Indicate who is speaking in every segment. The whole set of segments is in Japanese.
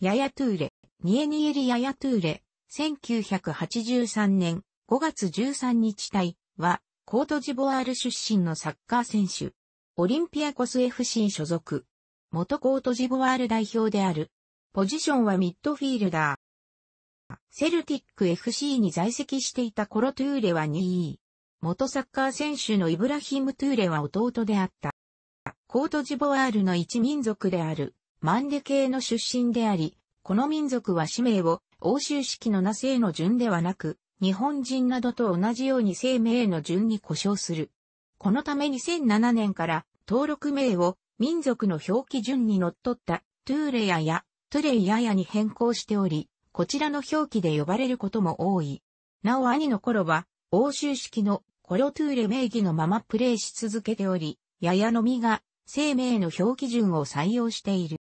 Speaker 1: ヤヤトゥーレ、ニエニエリヤヤトゥーレ、1983年5月13日隊は、コートジボワール出身のサッカー選手。オリンピアコス FC 所属。元コートジボワール代表である。ポジションはミッドフィールダー。セルティック FC に在籍していたコロトゥーレは2位。元サッカー選手のイブラヒム・トゥーレは弟であった。コートジボワールの一民族である。マンデ系の出身であり、この民族は氏名を欧州式の名姓の順ではなく、日本人などと同じように生命の順に呼称する。このため2007年から登録名を民族の表記順に則っったトゥーレヤやトゥレイヤヤに変更しており、こちらの表記で呼ばれることも多い。なお兄の頃は欧州式のコロトゥーレ名義のままプレイし続けており、ヤヤのみが生命の表記順を採用している。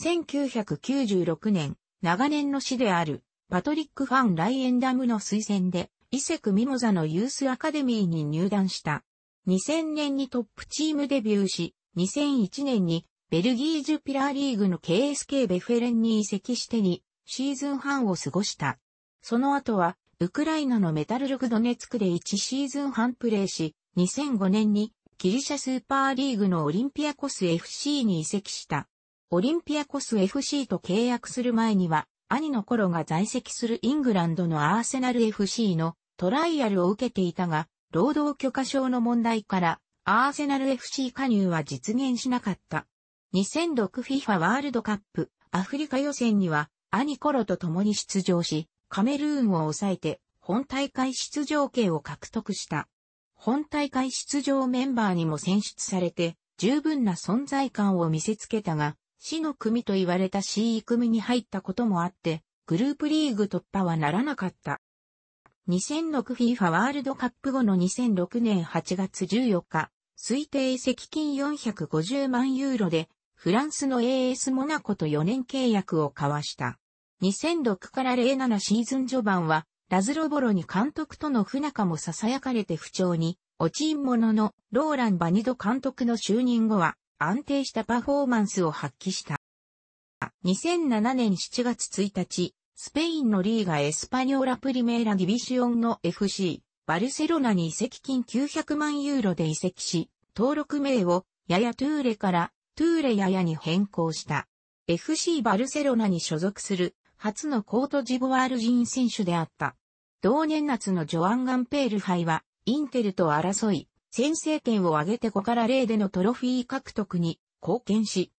Speaker 1: 1996年、長年の師である、パトリック・ファン・ライエンダムの推薦で、イセク・ミモザのユースアカデミーに入団した。2000年にトップチームデビューし、2001年にベルギージュピラーリーグの KSK ベフェレンに移籍してにシーズン半を過ごした。その後は、ウクライナのメタルルクドネツクで1シーズン半プレーし、2005年にギリシャスーパーリーグのオリンピアコス FC に移籍した。オリンピアコス FC と契約する前には、兄の頃が在籍するイングランドのアーセナル FC のトライアルを受けていたが、労働許可証の問題から、アーセナル FC 加入は実現しなかった。2006FIFA ワールドカップアフリカ予選には、兄コロと共に出場し、カメルーンを抑えて、本大会出場権を獲得した。本大会出場メンバーにも選出されて、十分な存在感を見せつけたが、死の組と言われた C 組に入ったこともあって、グループリーグ突破はならなかった。2006 FIFA ワールドカップ後の2006年8月14日、推定移籍金450万ユーロで、フランスの AS モナコと4年契約を交わした。2006から07シーズン序盤は、ラズロボロに監督との不仲も囁かれて不調に、落ちんものの、ローラン・バニド監督の就任後は、安定したパフォーマンスを発揮した。2007年7月1日、スペインのリーガエスパニョーラプリメーラディビシオンの FC、バルセロナに移籍金900万ユーロで移籍し、登録名をややトゥーレからトゥーレややに変更した。FC バルセロナに所属する初のコートジボワール人選手であった。同年夏のジョアン・ガンペール杯はインテルと争い、先制点を挙げて5から0でのトロフィー獲得に貢献し、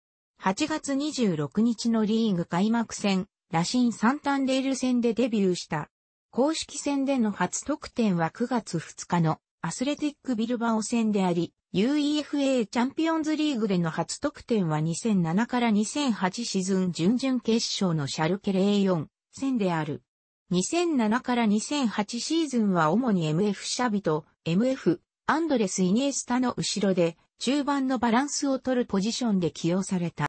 Speaker 1: 8月26日のリーグ開幕戦、ラシン・サンタンレール戦でデビューした。公式戦での初得点は9月2日のアスレティック・ビルバオ戦であり、UEFA チャンピオンズリーグでの初得点は2007から2008シーズン準々決勝のシャルケ04戦である。2007から2008シーズンは主に MF シャビと MF アンドレス・イニエスタの後ろで中盤のバランスを取るポジションで起用された。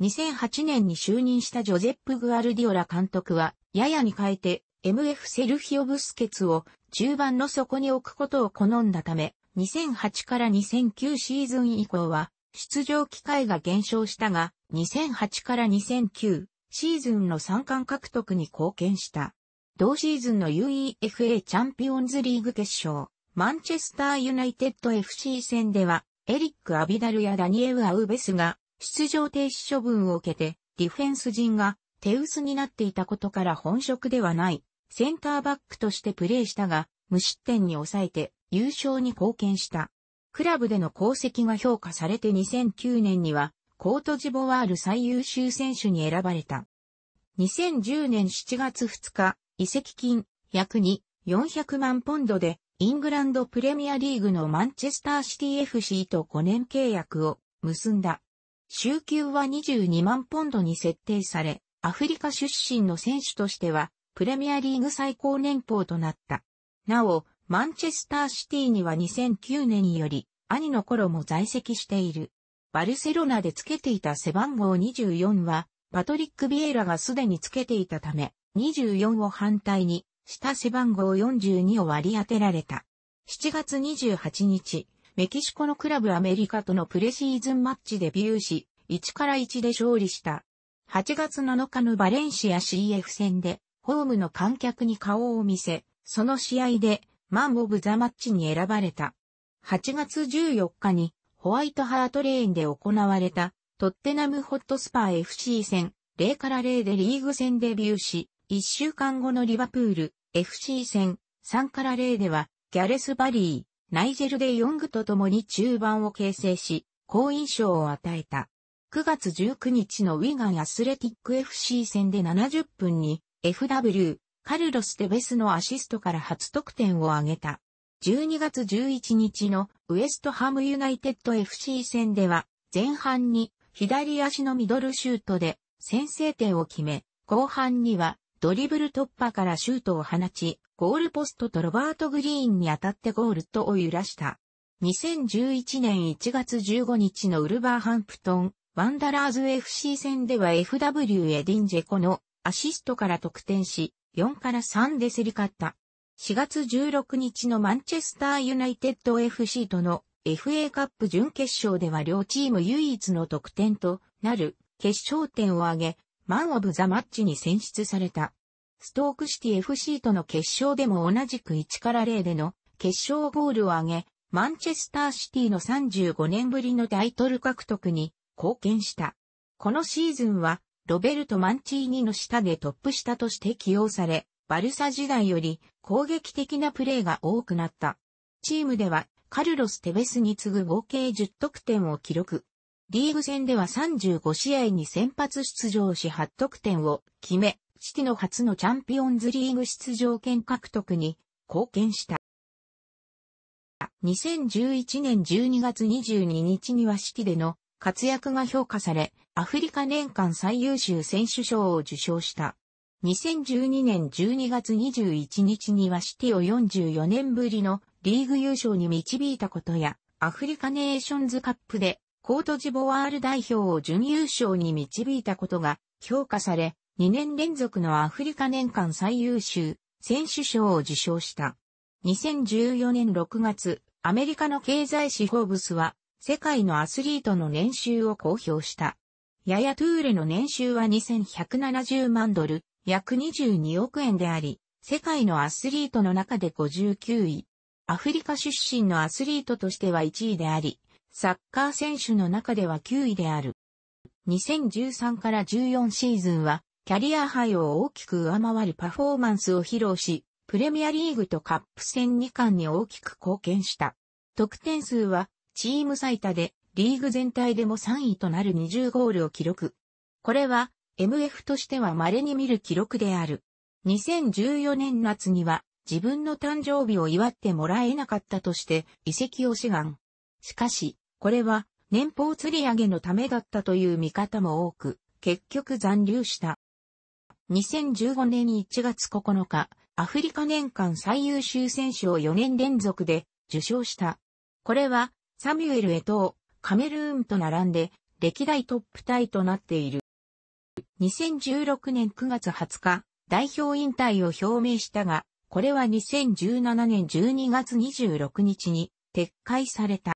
Speaker 1: 2008年に就任したジョゼップ・グアルディオラ監督は、ややに変えて MF セルヒオ・ブスケツを中盤の底に置くことを好んだため、2008から2009シーズン以降は、出場機会が減少したが、2008から2009シーズンの三冠獲得に貢献した。同シーズンの UEFA チャンピオンズリーグ決勝、マンチェスターユナイテッド FC 戦では、エリック・アビダルやダニエル・アウベスが出場停止処分を受けて、ディフェンス陣が手薄になっていたことから本職ではない、センターバックとしてプレーしたが、無失点に抑えて優勝に貢献した。クラブでの功績が評価されて2009年には、コートジボワール最優秀選手に選ばれた。2010年7月2日、移籍金約2、400万ポンドでイングランドプレミアリーグのマンチェスターシティ FC と5年契約を結んだ。週休は22万ポンドに設定され、アフリカ出身の選手としては、プレミアリーグ最高年俸となった。なお、マンチェスターシティには2009年より、兄の頃も在籍している。バルセロナでつけていた背番号24は、パトリック・ビエラがすでにつけていたため、24を反対に、下背番号42を割り当てられた。7月28日、メキシコのクラブアメリカとのプレシーズンマッチデビューし、1から1で勝利した。8月7日のバレンシア CF 戦で、ホームの観客に顔を見せ、その試合で、マン・オブ・ザ・マッチに選ばれた。8月14日に、ホワイトハートレーンで行われた、トッテナム・ホットスパー FC 戦、0から0でリーグ戦デビューし、1週間後のリバプール、FC 戦3から0では、ギャレス・バリー、ナイジェル・デ・ヨングと共に中盤を形成し、好印象を与えた。9月19日のウィガン・アスレティック FC 戦で70分に FW、カルロス・テベスのアシストから初得点を挙げた。12月11日のウエストハムユナイテッド FC 戦では、前半に左足のミドルシュートで先制点を決め、後半にはドリブル突破からシュートを放ち、ゴールポストとロバート・グリーンに当たってゴールとを揺らした。2011年1月15日のウルバーハンプトン、ワンダラーズ FC 戦では FW エディンジェコのアシストから得点し、4から3で競り勝った。4月16日のマンチェスターユナイテッド FC との FA カップ準決勝では両チーム唯一の得点となる決勝点を挙げ、マン・オブ・ザ・マッチに選出された。ストークシティ FC との決勝でも同じく1から0での決勝ゴールを挙げ、マンチェスターシティの35年ぶりのタイトル獲得に貢献した。このシーズンは、ロベルト・マンチーニの下でトップ下として起用され、バルサ時代より攻撃的なプレーが多くなった。チームでは、カルロス・テベスに次ぐ合計10得点を記録。リーグ戦では35試合に先発出場し8得点を決め、シティの初のチャンピオンズリーグ出場権獲得に貢献した。2011年12月22日にはシティでの活躍が評価され、アフリカ年間最優秀選手賞を受賞した。2012年12月21日にはシティを44年ぶりのリーグ優勝に導いたことや、アフリカネーションズカップでコートジボワール代表を準優勝に導いたことが評価され、2年連続のアフリカ年間最優秀選手賞を受賞した。2014年6月、アメリカの経済誌フォーブスは、世界のアスリートの年収を公表した。ヤヤトゥーレの年収は2170万ドル、約22億円であり、世界のアスリートの中で59位。アフリカ出身のアスリートとしては1位であり、サッカー選手の中では9位である。2013から14シーズンは、キャリアハイを大きく上回るパフォーマンスを披露し、プレミアリーグとカップ戦2冠に大きく貢献した。得点数は、チーム最多で、リーグ全体でも3位となる20ゴールを記録。これは、MF としては稀に見る記録である。2014年夏には、自分の誕生日を祝ってもらえなかったとして、遺跡を志願。しかし、これは年俸釣り上げのためだったという見方も多く、結局残留した。2015年1月9日、アフリカ年間最優秀選手を4年連続で受賞した。これは、サミュエル・エトー、カメルーンと並んで、歴代トップタイとなっている。2016年9月20日、代表引退を表明したが、これは2017年12月26日に撤回された。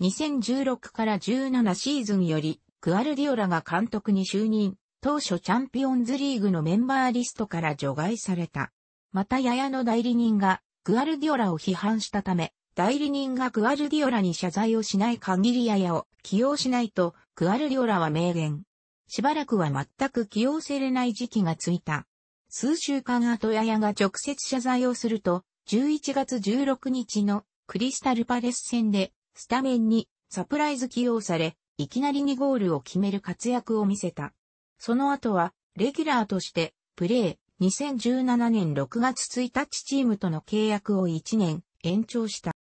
Speaker 1: 2016から17シーズンより、クアルディオラが監督に就任、当初チャンピオンズリーグのメンバーリストから除外された。またややの代理人がクアルディオラを批判したため、代理人がクアルディオラに謝罪をしない限りややを起用しないと、クアルディオラは明言。しばらくは全く起用せれない時期がついた。数週間後ややが直接謝罪をすると、11月16日のクリスタルパレス戦でスタメンにサプライズ起用され、いきなり2ゴールを決める活躍を見せた。その後は、レギュラーとして、プレー、2017年6月1日チームとの契約を1年延長した。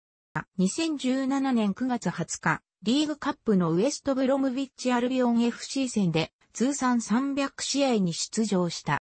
Speaker 1: 2017年9月20日、リーグカップのウエストブロムビッチアルビオン FC 戦で通算300試合に出場した。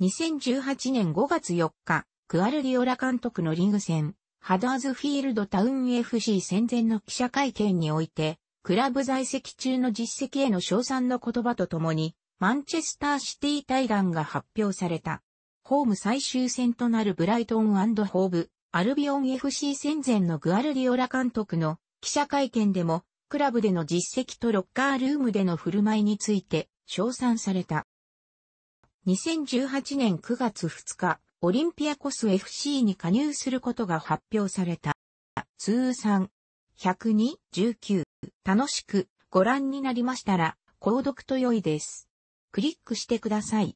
Speaker 1: 2018年5月4日、クアルディオラ監督のリーグ戦、ハダーズフィールドタウン FC 戦前の記者会見において、クラブ在籍中の実績への称賛の言葉とともに、マンチェスターシティ対談が発表された。ホーム最終戦となるブライトンホーブ、アルビオン FC 戦前のグアルディオラ監督の記者会見でも、クラブでの実績とロッカールームでの振る舞いについて称賛された。2018年9月2日、オリンピアコス FC に加入することが発表された。通算102-19楽しくご覧になりましたら、購読と良いです。クリックしてください。